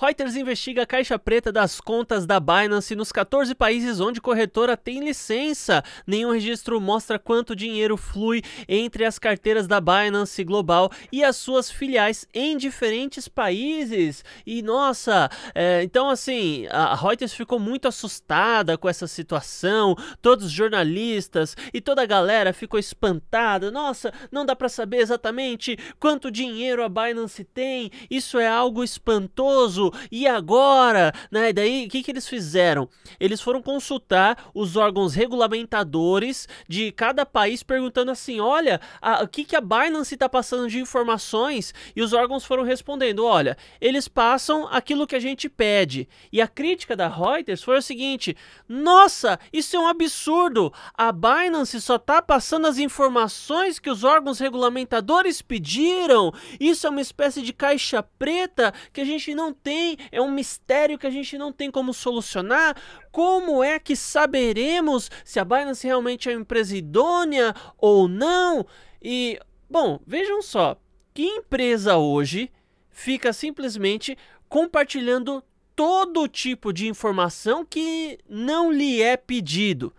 Reuters investiga a caixa preta das contas da Binance nos 14 países onde corretora tem licença. Nenhum registro mostra quanto dinheiro flui entre as carteiras da Binance Global e as suas filiais em diferentes países. E nossa, é, então assim, a Reuters ficou muito assustada com essa situação. Todos os jornalistas e toda a galera ficou espantada. Nossa, não dá para saber exatamente quanto dinheiro a Binance tem. Isso é algo espantoso e agora? Né? E daí, o que, que eles fizeram? Eles foram consultar os órgãos regulamentadores de cada país, perguntando assim: olha, a, o que, que a Binance está passando de informações? E os órgãos foram respondendo: olha, eles passam aquilo que a gente pede. E a crítica da Reuters foi o seguinte: nossa, isso é um absurdo! A Binance só está passando as informações que os órgãos regulamentadores pediram. Isso é uma espécie de caixa preta que a gente não tem tem, é um mistério que a gente não tem como solucionar. Como é que saberemos se a Binance realmente é uma empresa idônea ou não? E, bom, vejam só, que empresa hoje fica simplesmente compartilhando todo tipo de informação que não lhe é pedido.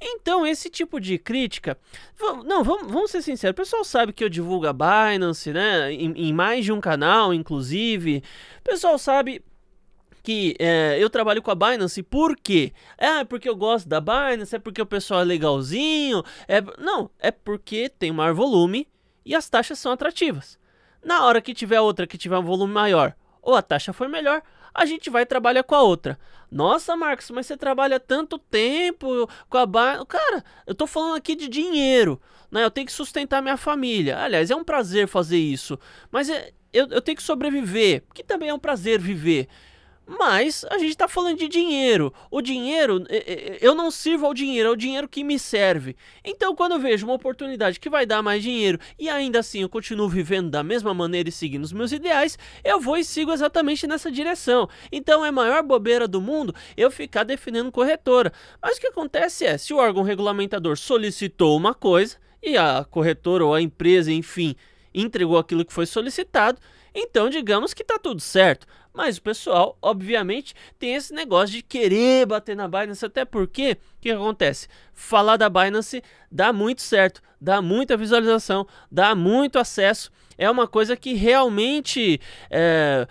Então, esse tipo de crítica. Não, vamos, vamos ser sinceros. O pessoal sabe que eu divulgo a Binance, né? Em, em mais de um canal, inclusive. O pessoal sabe que é, eu trabalho com a Binance, por quê? É porque eu gosto da Binance, é porque o pessoal é legalzinho, é... Não, é porque tem maior volume e as taxas são atrativas. Na hora que tiver outra que tiver um volume maior ou a taxa for melhor, a gente vai trabalhar com a outra. Nossa, Marcos, mas você trabalha tanto tempo com a barra. Cara, eu tô falando aqui de dinheiro, né? Eu tenho que sustentar minha família. Aliás, é um prazer fazer isso, mas é, eu, eu tenho que sobreviver, que também é um prazer viver. Mas a gente está falando de dinheiro. O dinheiro, eu não sirvo ao dinheiro, é o dinheiro que me serve. Então, quando eu vejo uma oportunidade que vai dar mais dinheiro e ainda assim eu continuo vivendo da mesma maneira e seguindo os meus ideais, eu vou e sigo exatamente nessa direção. Então, é a maior bobeira do mundo eu ficar defendendo corretora. Mas o que acontece é, se o órgão regulamentador solicitou uma coisa e a corretora ou a empresa, enfim, entregou aquilo que foi solicitado, então, digamos que tá tudo certo. Mas o pessoal, obviamente, tem esse negócio de querer bater na Binance, até porque o que acontece? Falar da Binance dá muito certo, dá muita visualização, dá muito acesso é uma coisa que realmente é,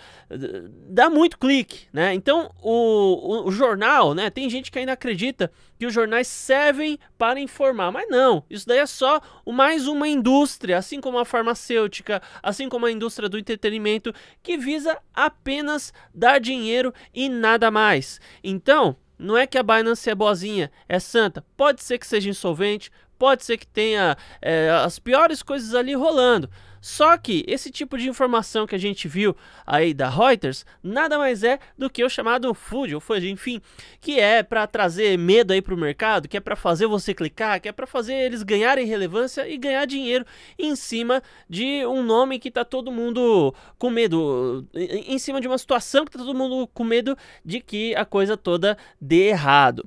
dá muito clique, né? Então o, o, o, jornal, né? Tem gente que ainda acredita que os jornais servem para informar, mas não. Isso daí é só mais uma indústria, assim como a farmacêutica, assim como a indústria do entretenimento, que visa apenas dar dinheiro e nada mais. Então não é que a Binance é boazinha, é santa. Pode ser que seja insolvente, pode ser que tenha é, as piores coisas ali rolando. Só que esse tipo de informação que a gente viu aí da Reuters nada mais é do que o chamado FUD, ou FUD, enfim, que é para trazer medo aí para o mercado, que é para fazer você clicar, que é para fazer eles ganharem relevância e ganhar dinheiro em cima de um nome que tá todo mundo com medo, em cima de uma situação que tá todo mundo com medo de que a coisa toda dê errado.